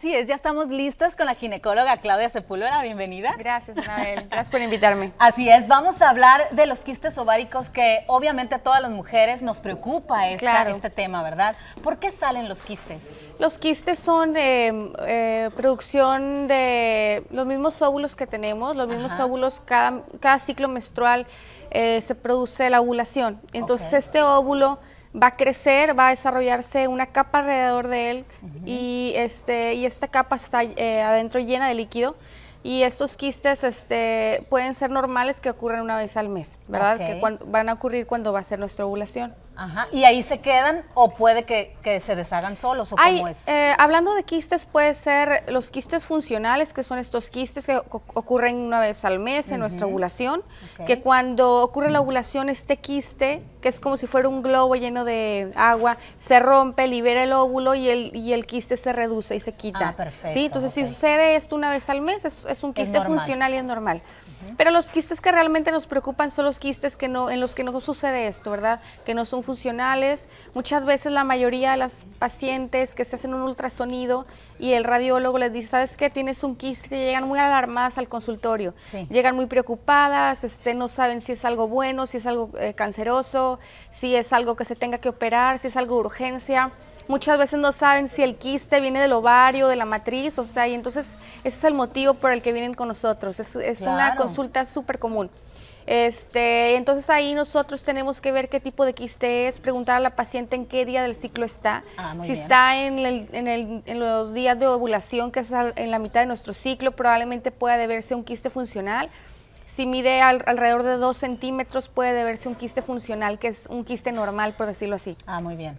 Así es, ya estamos listas con la ginecóloga Claudia Sepúlveda, bienvenida. Gracias, Anabel, gracias por invitarme. Así es, vamos a hablar de los quistes ováricos que obviamente a todas las mujeres nos preocupa este tema, ¿verdad? ¿Por qué salen los quistes? Los quistes son eh, eh, producción de los mismos óvulos que tenemos, los mismos óvulos cada, ciclo menstrual eh, se produce la ovulación. Entonces este óvulo va a crecer, va a desarrollarse una capa alrededor de él y, este, y esta capa está eh, adentro llena de líquido. Y estos quistes este, pueden ser normales que ocurren una vez al mes, ¿verdad? Que van a ocurrir cuando va a ser nuestra ovulación y ahí se quedan o puede que, se deshagan solos o cómo es. Eh, hablando de quistes, puede ser los quistes funcionales, que son estos quistes que ocurren una vez al mes en nuestra ovulación, que cuando ocurre la ovulación, este quiste, que es como si fuera un globo lleno de agua, se rompe, libera el óvulo y el, y el quiste se reduce y se quita. Ah, ¿sí? Entonces, si sucede esto una vez al mes, es, un quiste funcional y es normal. Pero los quistes que realmente nos preocupan son los quistes que en los que no sucede esto, ¿verdad? Que no son funcionales. Muchas veces la mayoría de las pacientes que se hacen un ultrasonido y el radiólogo les dice, ¿sabes qué? Tienes un quiste y llegan muy alarmadas al consultorio. Llegan muy preocupadas, este, no saben si es algo bueno, si es algo eh, canceroso, si es algo que se tenga que operar, si es algo urgencia. Muchas veces no saben si el quiste viene del ovario, de la matriz, o sea, y entonces ese es el motivo por el que vienen con nosotros. Es, una consulta súper común. Este, entonces ahí nosotros tenemos que ver qué tipo de quiste es, preguntar a la paciente en qué día del ciclo está, ah, si está en, en, el, en, los días de ovulación, que es en la mitad de nuestro ciclo, probablemente pueda deberse a un quiste funcional si mide alrededor de 2 centímetros puede deberse un quiste funcional, que es un quiste normal, por decirlo así. Ah, muy bien.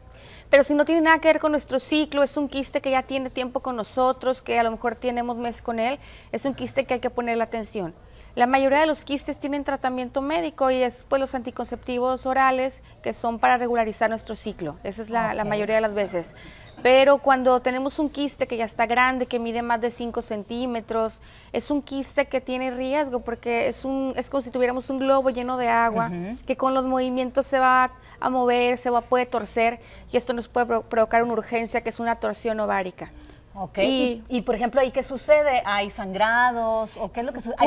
Pero si no tiene nada que ver con nuestro ciclo, es un quiste que ya tiene tiempo con nosotros, que a lo mejor tenemos mes con él, es un quiste que hay que poner la atención. La mayoría de los quistes tienen tratamiento médico y es pues los anticonceptivos orales que son para regularizar nuestro ciclo. Esa es la, mayoría de las veces. Pero cuando tenemos un quiste que ya está grande, que mide más de 5 centímetros, es un quiste que tiene riesgo porque es, un, como si tuviéramos un globo lleno de agua que con los movimientos se va a mover, se va, puede torcer y esto nos puede provocar una urgencia que es una torsión ovárica. Ok, y, por ejemplo, ¿ahí qué sucede? ¿Hay sangrados o qué es lo que sucede?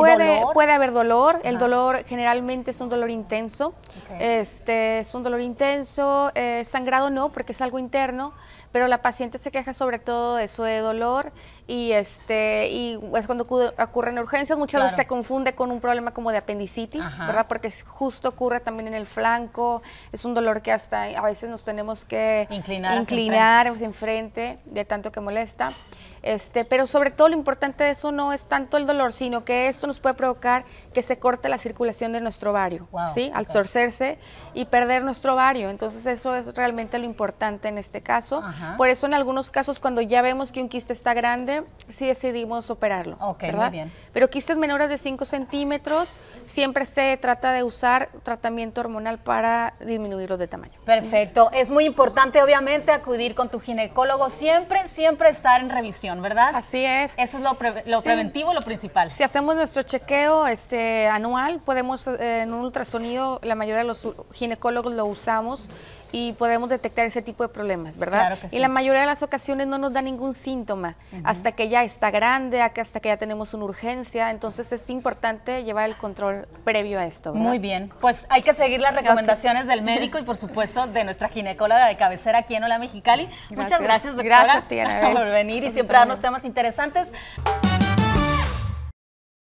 puede, haber dolor, el dolor generalmente es un dolor intenso, este, es un dolor intenso, eh, sangrado no, porque es algo interno, pero la paciente se queja sobre todo de eso de dolor y este y es cuando ocurre en urgencias muchas veces se confunde con un problema como de apendicitis porque justo ocurre también en el flanco es un dolor que hasta a veces nos tenemos que inclinar, enfrente de tanto que molesta este, pero sobre todo lo importante de eso no es tanto el dolor, sino que esto nos puede provocar que se corte la circulación de nuestro ovario, ¿sí? Al torcerse y perder nuestro ovario. Entonces eso es realmente lo importante en este caso. Por eso en algunos casos cuando ya vemos que un quiste está grande, sí decidimos operarlo. ¿verdad? Pero quistes menores de 5 centímetros, siempre se trata de usar tratamiento hormonal para disminuirlo de tamaño. Perfecto. Es muy importante, obviamente, acudir con tu ginecólogo. Siempre, siempre estar en revisión. ¿verdad? Así es. Eso es lo, preventivo, lo principal. Si hacemos nuestro chequeo este, anual, podemos eh, en un ultrasonido, la mayoría de los ginecólogos lo usamos y podemos detectar ese tipo de problemas, ¿verdad? Y la mayoría de las ocasiones no nos da ningún síntoma hasta que ya está grande, hasta que ya tenemos una urgencia, entonces es importante llevar el control previo a esto. Muy bien, pues hay que seguir las recomendaciones del médico y por supuesto de nuestra ginecóloga de cabecera aquí en Hola Mexicali. Muchas gracias, doctora, gracias, por venir y siempre darnos temas interesantes.